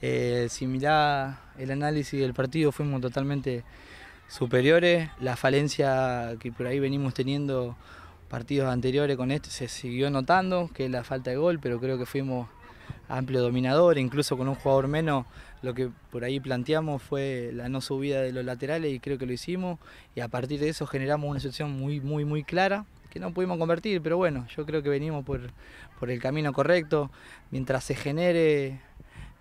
Eh, si mirá el análisis del partido, fuimos totalmente superiores. La falencia que por ahí venimos teniendo partidos anteriores con este se siguió notando, que es la falta de gol, pero creo que fuimos amplio dominador, incluso con un jugador menos, lo que por ahí planteamos fue la no subida de los laterales y creo que lo hicimos y a partir de eso generamos una situación muy, muy, muy clara que no pudimos convertir, pero bueno, yo creo que venimos por, por el camino correcto, mientras se genere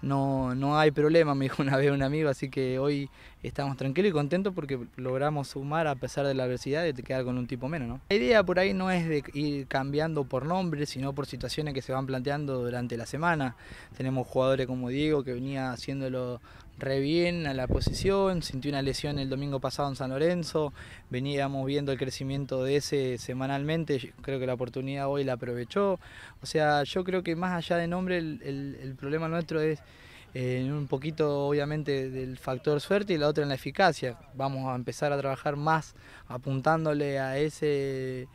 no, no hay problema, me dijo una vez un amigo, así que hoy estamos tranquilos y contentos porque logramos sumar a pesar de la adversidad y quedar con un tipo menos. ¿no? La idea por ahí no es de ir cambiando por nombres, sino por situaciones que se van planteando durante la semana. Tenemos jugadores como Diego que venía haciéndolo re a la posición, sintió una lesión el domingo pasado en San Lorenzo, veníamos viendo el crecimiento de ese semanalmente, creo que la oportunidad hoy la aprovechó, o sea, yo creo que más allá de nombre el, problema nuestro es en eh, un poquito obviamente del factor suerte y la otra en la eficacia, vamos a empezar a trabajar más apuntándole a ese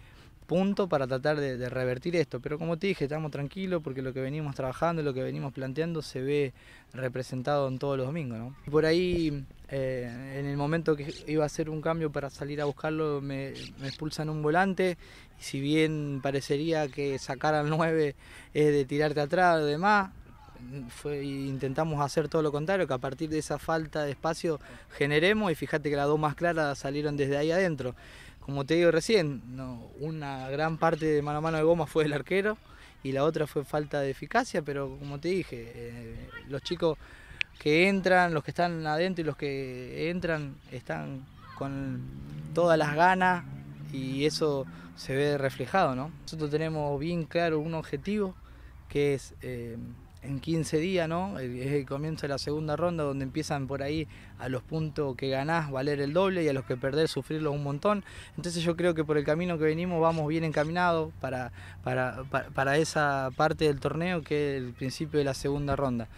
punto para tratar de, revertir esto. Pero como te dije, estamos tranquilos porque lo que venimos trabajando, lo que venimos planteando se ve representado en todos los domingos. ¿no? Por ahí, eh, en el momento que iba a hacer un cambio para salir a buscarlo, me, expulsan un volante. Y si bien parecería que sacar al 9 es de tirarte atrás o demás, fue, intentamos hacer todo lo contrario, que a partir de esa falta de espacio generemos y fíjate que las dos más claras salieron desde ahí adentro como te digo recién, no, una gran parte de mano a mano de goma fue el arquero y la otra fue falta de eficacia, pero como te dije, eh, los chicos que entran, los que están adentro y los que entran están con todas las ganas y eso se ve reflejado, ¿no? Nosotros tenemos bien claro un objetivo que es eh, en 15 días, ¿no? Es el comienzo de la segunda ronda donde empiezan por ahí a los puntos que ganás valer el doble y a los que perdés sufrirlo un montón. Entonces yo creo que por el camino que venimos vamos bien encaminados para, para esa parte del torneo que es el principio de la segunda ronda.